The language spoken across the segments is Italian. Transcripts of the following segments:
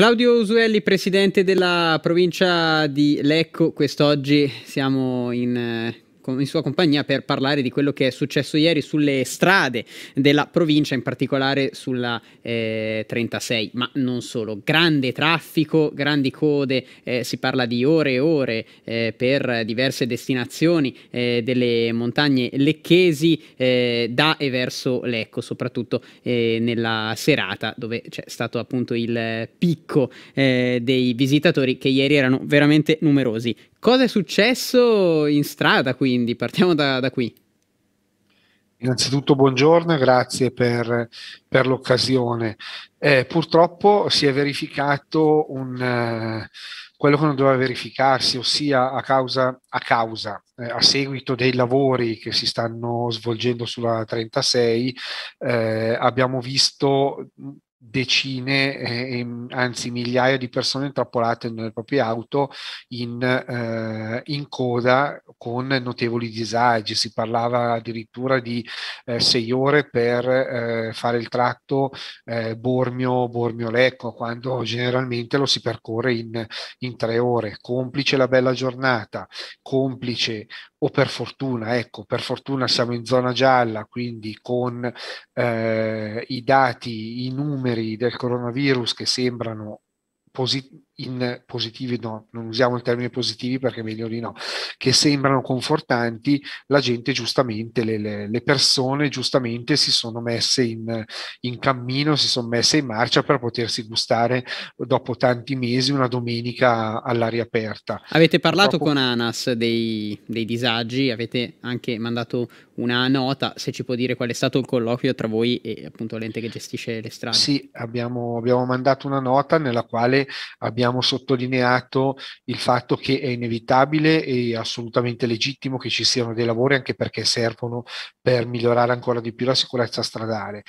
Claudio Usuelli, presidente della provincia di Lecco, quest'oggi siamo in eh, in sua compagnia per parlare di quello che è successo ieri sulle strade della provincia, in particolare sulla eh, 36, ma non solo. Grande traffico, grandi code, eh, si parla di ore e ore eh, per diverse destinazioni eh, delle montagne lecchesi eh, da e verso Lecco, soprattutto eh, nella serata dove c'è stato appunto il picco dei visitatori che ieri erano veramente numerosi. Cosa è successo in strada quindi? Partiamo da, da qui. Innanzitutto buongiorno e grazie per, per l'occasione. Eh, purtroppo si è verificato un, eh, quello che non doveva verificarsi, ossia a causa, a, causa eh, a, seguito dei lavori che si stanno svolgendo sulla 36, eh, abbiamo visto decine, eh, anzi migliaia di persone intrappolate nelle proprie auto in, eh, in, coda con notevoli disagi. Si parlava addirittura di eh, sei ore per eh, fare il tratto eh, Bormio-Lecco, quando generalmente lo si percorre in, in, tre ore. Complice la bella giornata, complice o per fortuna, ecco, per fortuna siamo in zona gialla, quindi con eh, i dati, i numeri del coronavirus che sembrano positivi in positivi, no, non usiamo il termine positivi perché meglio di no, che sembrano confortanti, la gente giustamente, le, le, le persone giustamente si sono messe in, in, cammino, si sono messe in marcia per potersi gustare dopo tanti mesi una domenica all'aria aperta. Avete parlato Purtroppo... con ANAS dei, dei disagi, avete anche mandato una nota, se ci può dire qual è stato il colloquio tra voi e appunto l'ente che gestisce le strade. Sì, abbiamo, abbiamo mandato una nota nella quale abbiamo abbiamo sottolineato il fatto che è inevitabile e assolutamente legittimo che ci siano dei lavori anche perché servono per migliorare ancora di più la sicurezza stradale.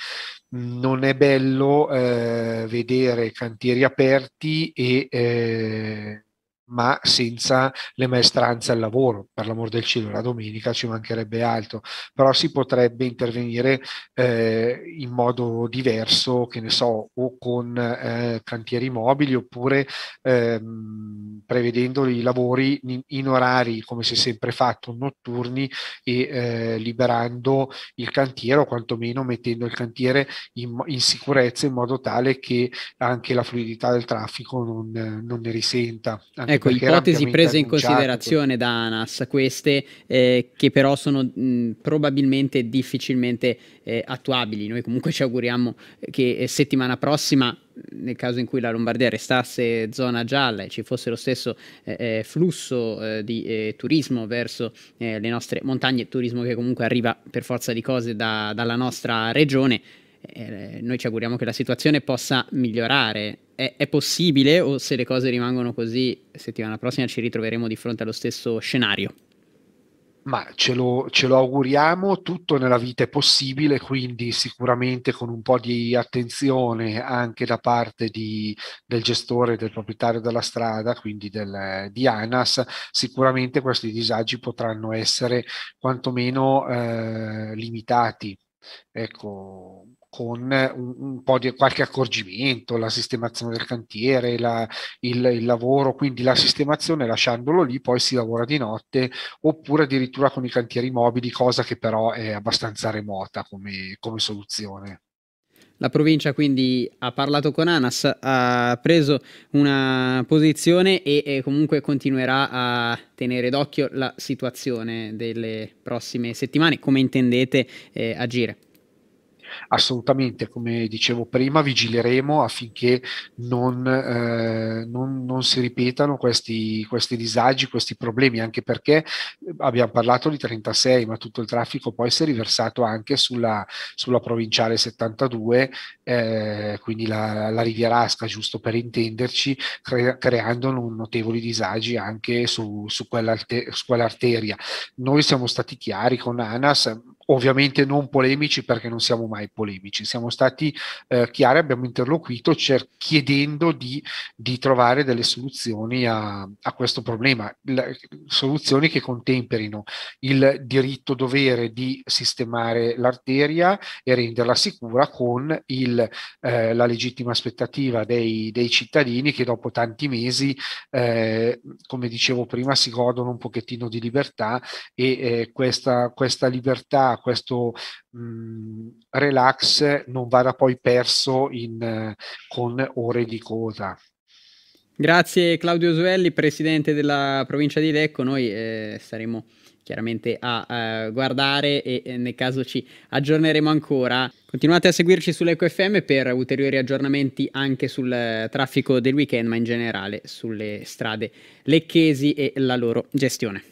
Non è bello eh, vedere cantieri aperti e eh, ma senza le maestranze al lavoro, per l'amor del cielo, la domenica ci mancherebbe altro, però si potrebbe intervenire eh, in modo diverso, che ne so, o con eh, cantieri mobili oppure ehm, prevedendo i lavori in, in, orari, come si è sempre fatto, notturni e eh, liberando il cantiere o quantomeno mettendo il cantiere in, in, sicurezza in modo tale che anche la fluidità del traffico non, non ne risenta. Anche ecco, ipotesi prese in considerazione da ANAS, queste eh, che però sono mh, probabilmente difficilmente eh, attuabili. Noi comunque ci auguriamo che eh, settimana prossima nel caso in cui la Lombardia restasse zona gialla e ci fosse lo stesso eh, eh flusso eh, di eh, turismo verso eh, le nostre montagne, turismo che comunque arriva per forza di cose da, dalla nostra regione, noi ci auguriamo che la situazione possa migliorare è, è, possibile o se le cose rimangono così, settimana prossima ci ritroveremo di fronte allo stesso scenario? Ma ce lo, ce lo auguriamo, tutto nella vita è possibile, quindi sicuramente con un po' di attenzione anche da parte di, del gestore, del proprietario della strada, quindi del, di ANAS, sicuramente questi disagi potranno essere quantomeno eh, limitati. Ecco, con un, un, po' di qualche accorgimento, la sistemazione del cantiere, la, il, il, lavoro, quindi la sistemazione lasciandolo lì, poi si lavora di notte, oppure addirittura con i cantieri mobili, cosa che però è abbastanza remota come, come soluzione. La provincia quindi ha parlato con ANAS, ha preso una posizione e, e comunque continuerà a tenere d'occhio la situazione delle prossime settimane, come intendete eh, agire assolutamente, come dicevo prima, vigileremo affinché non, eh, non, non si ripetano questi, questi, disagi, questi problemi, anche perché eh, abbiamo parlato di 36, ma tutto il traffico poi si è riversato anche sulla, sulla provinciale 72, eh, quindi la, la Rivierasca, giusto per intenderci, cre- creando notevoli disagi anche su, su, quell'arte- su quell'arteria. Noi siamo stati chiari con ANAS, ovviamente non polemici perché non siamo mai polemici, siamo stati eh, chiari, abbiamo interloquito cer- chiedendo di, di, trovare delle soluzioni a, a questo problema, Le, soluzioni che contemperino il diritto dovere di sistemare l'arteria e renderla sicura con il, eh, la legittima aspettativa dei, dei, cittadini che dopo tanti mesi, eh, come dicevo prima, si godono un pochettino di libertà e eh, questa, questa libertà questo mh, mhmm, relax non vada poi perso in, con ore di coda. Grazie Claudio Zuelli, presidente della provincia di Lecco. Noi eh, saremo chiaramente a eh, guardare e, e eh, nel caso ci aggiorneremo ancora. Continuate a seguirci sull'EcoFM per ulteriori aggiornamenti anche sul eh, traffico del weekend, ma in generale sulle strade lecchesi e la loro gestione.